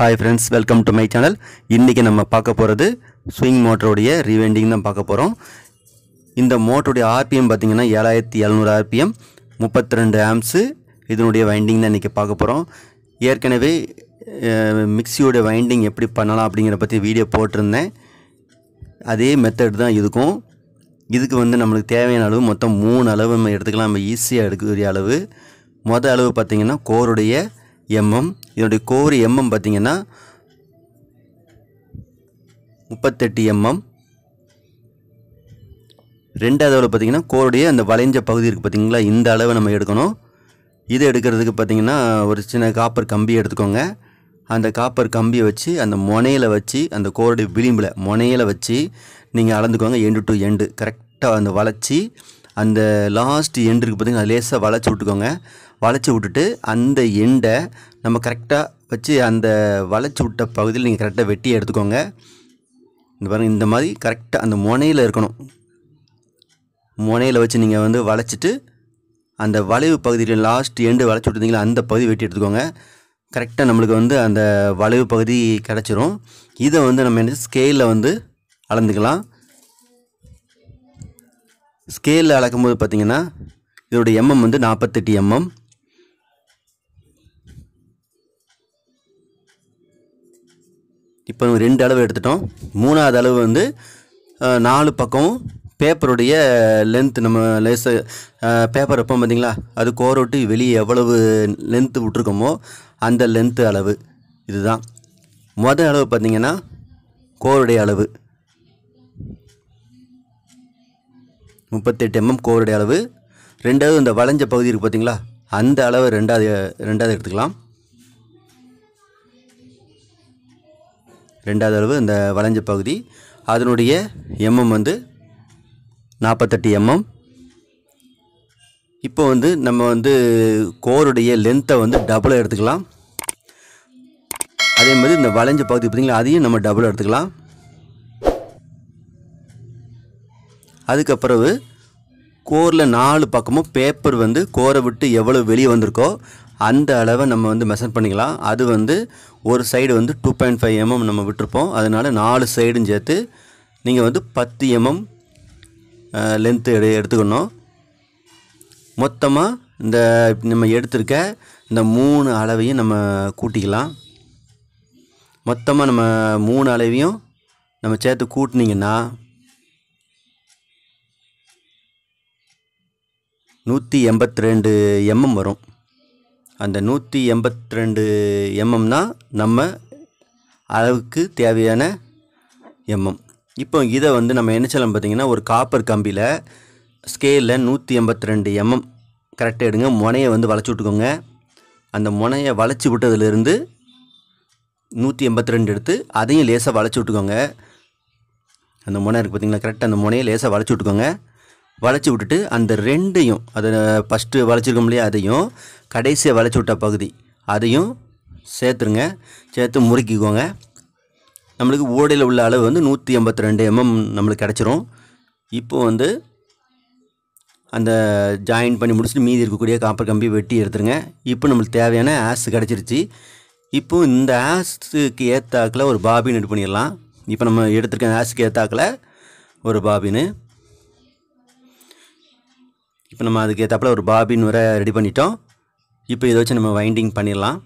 hi friends welcome to my channel இன்றைக்கி நம்ம பார்க்க போகிறது ஸ்விங் மோட்டருடைய ரீவெண்டிங் தான் பார்க்க போகிறோம் இந்த மோட்டருடைய ஆர்பிஎம் பார்த்திங்கன்னா ஏழாயிரத்தி எழுநூறு ஆர்பிஎம் முப்பத்தி ரெண்டு ஆம்ஸு இதனுடைய வைண்டிங் தான் இன்றைக்கி பார்க்க போகிறோம் ஏற்கனவே மிக்சியோடைய வைண்டிங் எப்படி பண்ணலாம் அப்படிங்கிற பற்றி வீடியோ போட்டிருந்தேன் அதே மெத்தட் தான் இதுக்கும் இதுக்கு வந்து நம்மளுக்கு தேவையான அளவு மொத்தம் மூணு அளவு நம்ம எடுத்துக்கலாம் நம்ம ஈஸியாக எடுக்கக்கூடிய அளவு மொதல் அளவு பார்த்திங்கன்னா கோருடைய எம்எம் இதனுடைய கோர் எம்எம் பார்த்தீங்கன்னா முப்பத்தெட்டு எம்எம் ரெண்டாவது அளவில் பார்த்திங்கன்னா கோருடைய அந்த வளைஞ்ச பகுதி இருக்குது பார்த்திங்களா இந்த அளவு நம்ம எடுக்கணும் இது எடுக்கிறதுக்கு பார்த்திங்கன்னா ஒரு சின்ன காப்பர் கம்பி எடுத்துக்கோங்க அந்த காப்பர் கம்பியை வச்சு அந்த முனையில் வச்சு அந்த கோருடைய விளிம்பில் முனையில் வச்சு நீங்கள் அளந்துக்கோங்க எண்டு டு எண்டு கரெக்டாக அந்த வளைச்சி அந்த லாஸ்ட் எண்டு இருக்குது பார்த்திங்கன்னா லேசாக வளைச்சி விட்டுக்கோங்க வளைச்சி விட்டுட்டு அந்த எண்டை நம்ம கரெக்டாக வச்சு அந்த வளைச்சி விட்ட பகுதியில் நீங்கள் கரெக்டாக வெட்டி எடுத்துக்கோங்க இந்த பாருங்கள் இந்த மாதிரி கரெக்டாக அந்த முனையில் இருக்கணும் முனையில் வச்சு நீங்கள் வந்து வளைச்சிட்டு அந்த வளைவு பகுதியில் லாஸ்ட் எண்டு வளைச்சி விட்டுருந்தீங்களா அந்த பகுதி வெட்டி எடுத்துக்கோங்க கரெக்டாக நம்மளுக்கு வந்து அந்த வளைவு பகுதி கிடச்சிரும் இதை வந்து நம்ம என்ன ஸ்கேலில் வந்து அளந்துக்கலாம் ஸ்கேலில் அளக்கும்போது பார்த்திங்கன்னா இதோட எம்எம் வந்து நாற்பத்தெட்டு எம்எம் இப்போ ரெண்டு அளவு எடுத்துட்டோம் மூணாவது அளவு வந்து நாலு பக்கம் பேப்பருடைய லென்த் நம்ம லேச பேப்பர் எப்போ பார்த்திங்களா அது கோரோட்டு வெளியே எவ்வளவு லென்த்து விட்ருக்கோமோ அந்த லென்த்து அளவு இதுதான் மொதல் அளவு பார்த்திங்கன்னா கோருடைய அளவு முப்பத்தெட்டு எம்எம் கோருடைய அளவு ரெண்டாவது இந்த வளைஞ்ச பகுதி இருக்குது பார்த்தீங்களா அந்த அளவு ரெண்டாவது ரெண்டாவது எடுத்துக்கலாம் ரெண்டாவது அளவு இந்த வளைஞ்ச பகுதி அதனுடைய எம்எம் வந்து நாற்பத்தெட்டு எம்எம் இப்போ வந்து நம்ம வந்து கோருடைய லென்த்தை வந்து டபுளாக எடுத்துக்கலாம் அதே மாதிரி இந்த வளைஞ்ச பகுதி பார்த்திங்களா அதையும் நம்ம டபுளாக எடுத்துக்கலாம் அதுக்கு பிறகு கோரில் நாலு பக்கமும் பேப்பர் வந்து கோரை விட்டு எவ்வளோ வெளியே வந்திருக்கோ அந்த அளவை நம்ம வந்து மெஷர் பண்ணிக்கலாம் அது வந்து ஒரு சைடு வந்து டூ பாயிண்ட் ஃபைவ் எம்எம் நம்ம விட்டுருப்போம் அதனால் நாலு சைடும் சேர்த்து நீங்கள் வந்து பத்து எம்எம் லென்த்து எடு எடுத்துக்கணும் மொத்தமாக இந்த நம்ம எடுத்திருக்க இந்த மூணு அளவையும் நம்ம கூட்டிக்கலாம் மொத்தமாக நம்ம மூணு அளவையும் நம்ம சேர்த்து கூட்டினீங்கன்னா நூற்றி எண்பத்தி ரெண்டு எம்எம் வரும் அந்த நூற்றி எண்பத்தி ரெண்டு எம்எம்னா நம்ம அளவுக்கு தேவையான எம்எம் இப்போ இதை வந்து நம்ம என்ன சொல்லலாம் பார்த்திங்கன்னா ஒரு காப்பர் கம்பியில் ஸ்கேலில் நூற்றி எண்பத்தி ரெண்டு எம்எம் கரெக்டாக எடுங்க முனையை வந்து வளைச்சி விட்டுக்கோங்க அந்த முனையை வளைச்சி விட்டதுலேருந்து நூற்றி எண்பத்தி ரெண்டு எடுத்து அதையும் லேசாக வளைச்சி விட்டுக்கோங்க அந்த முனை இருக்குது பார்த்திங்களா கரெக்டாக அந்த முனையை லேசாக வளைச்சி விட்டுக்கோங்க வளைச்சி விட்டுட்டு அந்த ரெண்டையும் அதை ஃபஸ்ட்டு வளைச்சிருக்கோம் இல்லையா அதையும் கடைசியாக வளைச்சி விட்ட பகுதி அதையும் சேர்த்துருங்க சேர்த்து முறுக்கிக்கோங்க நம்மளுக்கு ஓடையில் உள்ள அளவு வந்து நூற்றி எண்பத்தி ரெண்டு எம்எம் நம்மளுக்கு கிடச்சிரும் இப்போ வந்து அந்த ஜாயின் பண்ணி முடிச்சுட்டு மீதி இருக்கக்கூடிய காப்பர் கம்பி வெட்டி எடுத்துருங்க இப்போ நம்மளுக்கு தேவையான ஆஸ் கிடச்சிருச்சு இப்போ இந்த ஆஸுக்கு ஏற்றாக்கில் ஒரு பாபின் எடுத்து பண்ணிடலாம் இப்போ நம்ம எடுத்துருக்க ஆஸுக்கு ஏற்றாக்கில் ஒரு பாபின்னு இப்போ நம்ம அதுக்கு ஏற்றாப்பில் ஒரு பாபின் வர ரெடி பண்ணிட்டோம் இப்போ இதை வச்சு நம்ம வைண்டிங் பண்ணிடலாம்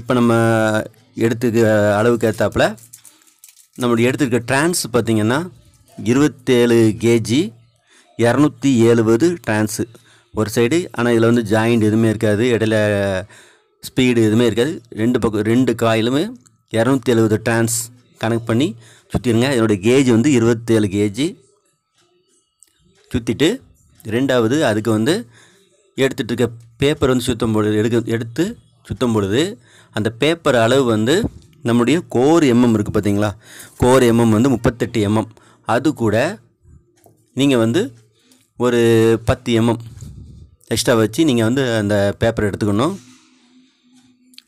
இப்போ நம்ம எடுத்துக்க அளவுக்கு ஏற்றாப்பில் நம்மளுடைய எடுத்துருக்க ட்ரான்ஸ் பார்த்திங்கன்னா இருபத்தேழு கேஜி இரநூத்தி எழுபது ட்ரான்ஸு ஒரு சைடு ஆனால் இதில் வந்து ஜாயிண்ட் எதுவுமே இருக்காது இடையில ஸ்பீடு எதுவுமே இருக்காது ரெண்டு பக்கம் ரெண்டு காயிலுமே இரநூத்தி எழுபது ட்ரான்ஸ் கனெக்ட் பண்ணி சுற்றிடுங்க என்னோடய கேஜ் வந்து இருபத்தேழு கேஜி சுற்றிட்டு ரெண்டாவது அதுக்கு வந்து எடுத்துகிட்டு இருக்க பேப்பர் வந்து சுத்தம் பொழுது எடுக்க எடுத்து சுத்தம் பொழுது அந்த பேப்பர் அளவு வந்து நம்முடைய கோர் எம்எம் இருக்குது பார்த்தீங்களா கோர் எம்எம் வந்து முப்பத்தெட்டு எம்எம் அது கூட நீங்கள் வந்து ஒரு பத்து எம்எம் எக்ஸ்ட்ரா வச்சு நீங்கள் வந்து அந்த பேப்பர் எடுத்துக்கணும்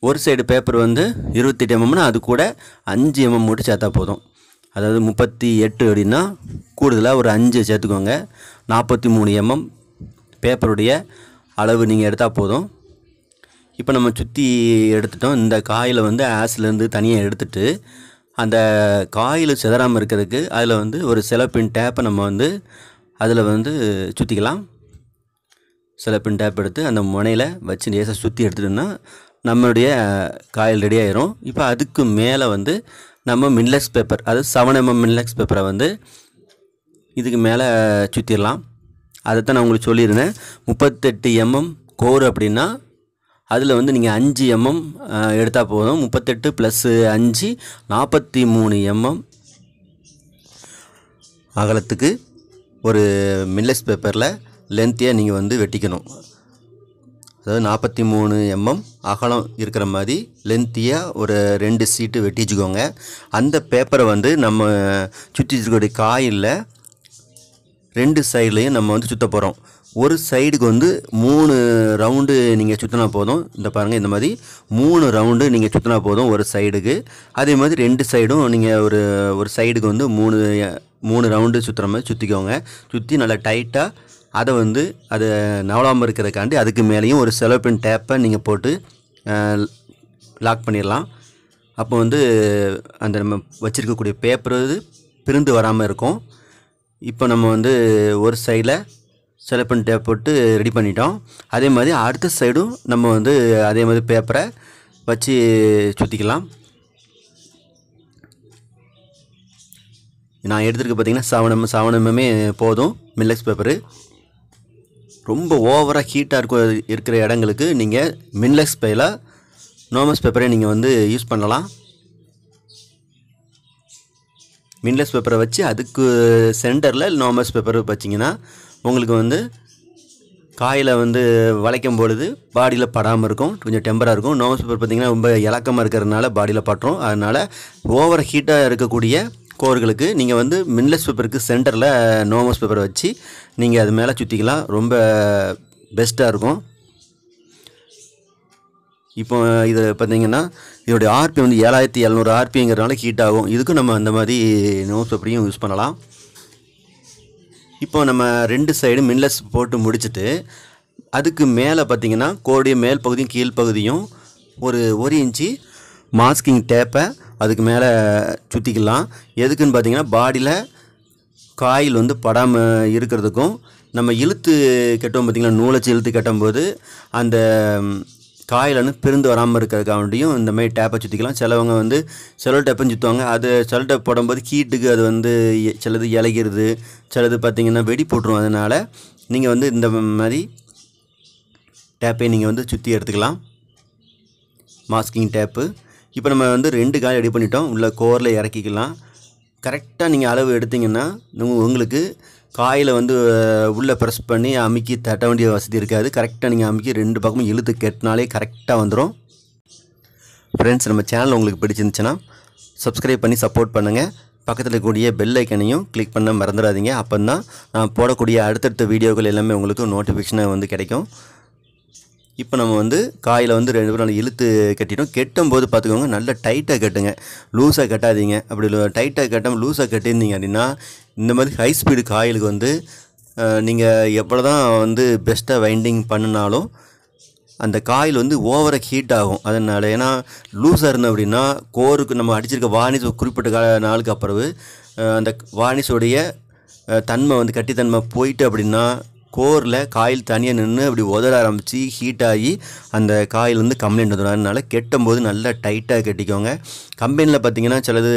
ஒரு சைடு பேப்பர் வந்து இருபத்தெட்டு எம்எம்னா அது கூட அஞ்சு எம்எம் மட்டும் சேர்த்தா போதும் அதாவது முப்பத்தி எட்டு அப்படின்னா கூடுதலாக ஒரு அஞ்சு சேர்த்துக்கோங்க நாற்பத்தி மூணு எம்எம் பேப்பருடைய அளவு நீங்கள் எடுத்தால் போதும் இப்போ நம்ம சுற்றி எடுத்துட்டோம் இந்த காயில் வந்து ஆஸ்லேருந்து தனியாக எடுத்துட்டு அந்த காயில் சிதறாமல் இருக்கிறதுக்கு அதில் வந்து ஒரு சிலப்பின் டேப்பை நம்ம வந்து அதில் வந்து சுற்றிக்கலாம் சிலப்பின் டேப் எடுத்து அந்த முனையில் வச்சு நேசாக சுற்றி எடுத்துட்டோம்னா நம்மளுடைய காயில் ரெடி ஆயிரும் இப்போ அதுக்கு மேலே வந்து நம்ம மின்லெக்ஸ் பேப்பர் அது செவன் எம்எம் மின்லெக்ஸ் பேப்பரை வந்து இதுக்கு மேலே சுற்றிடலாம் அதை தான் நான் உங்களுக்கு சொல்லியிருந்தேன் முப்பத்தெட்டு எம்எம் கோர் அப்படின்னா அதில் வந்து நீங்கள் அஞ்சு எம்எம் எடுத்தால் போதும் முப்பத்தெட்டு ப்ளஸ்ஸு அஞ்சு நாற்பத்தி மூணு எம்எம் அகலத்துக்கு ஒரு மில்லஸ் பேப்பரில் லென்த்தியாக நீங்கள் வந்து வெட்டிக்கணும் அதாவது நாற்பத்தி மூணு எம்எம் அகலம் இருக்கிற மாதிரி லென்த்தியாக ஒரு ரெண்டு சீட்டு வெட்டிச்சுக்கோங்க அந்த பேப்பரை வந்து நம்ம சுற்றி இருக்கக்கூடிய காயில் ரெண்டு சைட்லேயும் நம்ம வந்து சுற்ற போகிறோம் ஒரு சைடுக்கு வந்து மூணு ரவுண்டு நீங்கள் சுற்றினா போதும் இந்த பாருங்கள் இந்த மாதிரி மூணு ரவுண்டு நீங்கள் சுற்றினா போதும் ஒரு சைடுக்கு அதே மாதிரி ரெண்டு சைடும் நீங்கள் ஒரு ஒரு சைடுக்கு வந்து மூணு மூணு ரவுண்டு சுற்றுற மாதிரி சுற்றிக்கோங்க சுற்றி நல்லா டைட்டாக அதை வந்து அது நவலாமல் இருக்கிறதுக்காண்டி அதுக்கு மேலேயும் ஒரு செலோபின் டேப்பை நீங்கள் போட்டு லாக் பண்ணிடலாம் அப்போ வந்து அந்த நம்ம வச்சுருக்கக்கூடிய பேப்பர் இது பிரிந்து வராமல் இருக்கும் இப்போ நம்ம வந்து ஒரு சைடில் செலப்பன் டேப் போட்டு ரெடி பண்ணிட்டோம் அதே மாதிரி அடுத்த சைடும் நம்ம வந்து அதே மாதிரி பேப்பரை வச்சு சுற்றிக்கலாம் நான் எடுத்துருக்கு பார்த்திங்கன்னா சவணம் சவணமுமே போதும் மில்லக்ஸ் பேப்பரு ரொம்ப ஓவராக ஹீட்டாக இருக்க இருக்கிற இடங்களுக்கு நீங்கள் மின்லெக்ஸ் பேயில் நோமஸ் பேப்பரை நீங்கள் வந்து யூஸ் பண்ணலாம் மின்லெஸ் பேப்பரை வச்சு அதுக்கு சென்டரில் நோமஸ் பேப்பர் வச்சிங்கன்னா உங்களுக்கு வந்து காயில் வந்து வளைக்கும் பொழுது பாடியில் படாமல் இருக்கும் கொஞ்சம் டெம்பராக இருக்கும் நோமஸ் பேப்பர் பார்த்திங்கன்னா ரொம்ப இலக்கமாக இருக்கிறதுனால பாடியில் பட்டுரும் அதனால் ஓவர் ஹீட்டாக இருக்கக்கூடிய கோர்களுக்கு நீங்கள் வந்து மின்லெஸ் பேப்பருக்கு சென்டரில் நோமஸ் பேப்பரை வச்சு நீங்கள் அது மேலே சுற்றிக்கலாம் ரொம்ப பெஸ்ட்டாக இருக்கும் இப்போ இது பார்த்தீங்கன்னா இதோடைய ஆர்பி வந்து ஏழாயிரத்தி எழுநூறு ஆர்பிங்கிறனால ஹீட் ஆகும் இதுக்கும் நம்ம அந்த மாதிரி நோஸ் பேப்பரையும் யூஸ் பண்ணலாம் இப்போ நம்ம ரெண்டு சைடு மின்லெஸ் போட்டு முடிச்சுட்டு அதுக்கு மேலே பார்த்தீங்கன்னா கோடைய மேல் பகுதியும் கீழ் பகுதியும் ஒரு ஒரு இன்ச்சு மாஸ்கிங் டேப்பை அதுக்கு மேலே சுற்றிக்கலாம் எதுக்குன்னு பார்த்தீங்கன்னா பாடியில் காயில் வந்து படாமல் இருக்கிறதுக்கும் நம்ம இழுத்து கெட்டோம் பார்த்திங்கன்னா நூலச்சி இழுத்து கட்டும்போது அந்த காயில் வந்து பிரிந்து வராமல் இருக்கிறதுக்காண்டியும் இந்த மாதிரி டேப்பை சுற்றிக்கலாம் சிலவங்க வந்து செலவு டேப்பும் சுற்றுவாங்க அது செலவு டேப் போடும்போது கீட்டுக்கு அது வந்து சிலது இலகிருது சிலது பார்த்திங்கன்னா வெடி போட்டுரும் அதனால் நீங்கள் வந்து இந்த மாதிரி டேப்பை நீங்கள் வந்து சுற்றி எடுத்துக்கலாம் மாஸ்கிங் டேப்பு இப்போ நம்ம வந்து ரெண்டு காய் ரெடி பண்ணிட்டோம் உள்ள கோரில் இறக்கிக்கலாம் கரெக்டாக நீங்கள் அளவு எடுத்திங்கன்னா உங்களுக்கு காயில் வந்து உள்ளே ப்ரெஸ் பண்ணி அமுக்கி தட்ட வேண்டிய வசதி இருக்காது கரெக்டாக நீங்கள் அமுக்கி ரெண்டு பக்கமும் இழுத்து கட்டினாலே கரெக்டாக வந்துடும் ஃப்ரெண்ட்ஸ் நம்ம சேனல் உங்களுக்கு பிடிச்சிருந்துச்சுன்னா சப்ஸ்கிரைப் பண்ணி சப்போர்ட் பண்ணுங்கள் பக்கத்தில் இருக்கக்கூடிய பெல்லைக்கனையும் ஐக்கனையும் கிளிக் பண்ண மறந்துடாதீங்க அப்போ தான் நான் போடக்கூடிய அடுத்தடுத்த வீடியோக்கள் எல்லாமே உங்களுக்கு நோட்டிஃபிகேஷனாக வந்து கிடைக்கும் இப்போ நம்ம வந்து காயில் வந்து ரெண்டு பேரும் நல்லா இழுத்து கட்டிட்டோம் கெட்டும் போது பார்த்துக்கோங்க நல்லா டைட்டாக கட்டுங்க லூஸாக கட்டாதீங்க அப்படி டைட்டாக கட்டாமல் லூஸாக கட்டியிருந்தீங்க அப்படின்னா இந்த மாதிரி ஹை ஸ்பீடு காயிலுக்கு வந்து நீங்கள் எவ்வளோ தான் வந்து பெஸ்ட்டாக வைண்டிங் பண்ணினாலும் அந்த காயில் வந்து ஓவராக ஹீட் ஆகும் அதனால் ஏன்னா லூஸாக இருந்தோம் அப்படின்னா கோருக்கு நம்ம அடிச்சிருக்க வானிஸ் குறிப்பிட்ட கா நாளுக்கு அப்புறவு அந்த வானிஸோடைய தன்மை வந்து கட்டித்தன்மை போயிட்டு அப்படின்னா கோரில் காயில் தனியாக நின்று அப்படி உதற ஆரம்பித்து ஹீட் ஆகி அந்த காயில் வந்து கம்ப்ளைண்ட் வந்துடும் அதனால் கெட்டும்போது நல்லா டைட்டாக கட்டிக்கோங்க கம்பெனியில் பார்த்தீங்கன்னா சிலது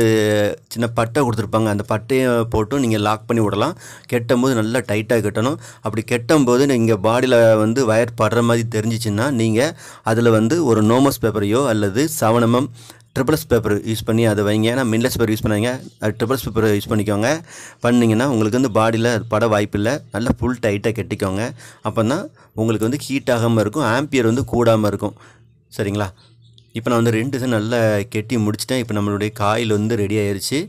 சின்ன பட்டை கொடுத்துருப்பாங்க அந்த பட்டையை போட்டும் நீங்கள் லாக் பண்ணி விடலாம் கெட்டும்போது நல்லா டைட்டாக கட்டணும் அப்படி கெட்டும்போது நீங்கள் பாடியில் வந்து வயர் படுற மாதிரி தெரிஞ்சிச்சின்னா நீங்கள் அதில் வந்து ஒரு நோமஸ் பேப்பரையோ அல்லது சவணமம் ட்ரிபிள்ஸ் பேப்பர் யூஸ் பண்ணி அதை வைங்க ஏன்னா மின்லெஸ் பேப்பர் யூஸ் அது ட்ரிபிள்ஸ் பேப்பர் யூஸ் பண்ணிக்கோங்க பண்ணிங்கன்னா உங்களுக்கு வந்து பாடியில் பட வாய்ப்பில்லை நல்லா ஃபுல் டைட்டாக கட்டிக்கோங்க அப்போ தான் உங்களுக்கு வந்து ஹீட் ஆகாமல் இருக்கும் ஆம்பியர் வந்து கூடாமல் இருக்கும் சரிங்களா இப்போ நான் வந்து ரெண்டு இதை நல்லா கெட்டி முடிச்சிட்டேன் இப்போ நம்மளுடைய காயில் வந்து ரெடி ஆயிடுச்சு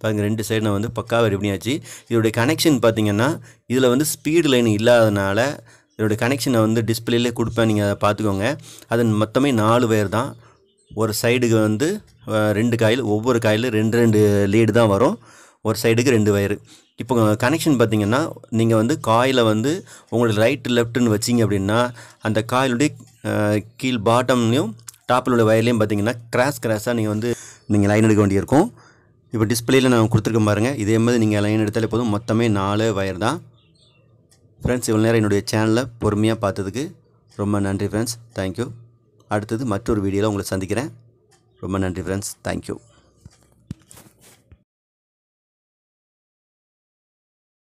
பாருங்கள் ரெண்டு சைடு நான் வந்து பக்காவாக ரெடி பண்ணியாச்சு இதோடைய கனெக்ஷன் பார்த்திங்கன்னா இதில் வந்து ஸ்பீடு லைன் இல்லாதனால இதோட கனெக்ஷனை வந்து டிஸ்பிளேலே கொடுப்பேன் நீங்கள் அதை பார்த்துக்கோங்க அது மொத்தமே நாலு பேர் தான் ஒரு சைடுக்கு வந்து ரெண்டு காயில் ஒவ்வொரு காயிலும் ரெண்டு ரெண்டு லீடு தான் வரும் ஒரு சைடுக்கு ரெண்டு வயரு இப்போ கனெக்ஷன் பார்த்திங்கன்னா நீங்கள் வந்து காயில் வந்து உங்களுக்கு ரைட்டு லெஃப்ட்டுன்னு வச்சிங்க அப்படின்னா அந்த காயிலுடைய கீழ் பாட்டம்லேயும் டாப்பில் உள்ள வயர்லேயும் பார்த்தீங்கன்னா கிராஸ் கிராஸாக நீங்கள் வந்து நீங்கள் லைன் எடுக்க வேண்டியிருக்கும் இப்போ டிஸ்பிளேயில் நான் கொடுத்துருக்கேன் பாருங்கள் இதே மாதிரி நீங்கள் லைன் எடுத்தாலே போதும் மொத்தமே நாலு வயர் தான் ஃப்ரெண்ட்ஸ் இவ்வளோ நேரம் என்னுடைய சேனலை பொறுமையாக பார்த்ததுக்கு ரொம்ப நன்றி ஃப்ரெண்ட்ஸ் தேங்க்யூ அடுத்தது மற்றொரு வீடியோவில் உங்களை சந்திக்கிறேன் ரொம்ப நன்றி ஃப்ரெண்ட்ஸ் தேங்க்யூ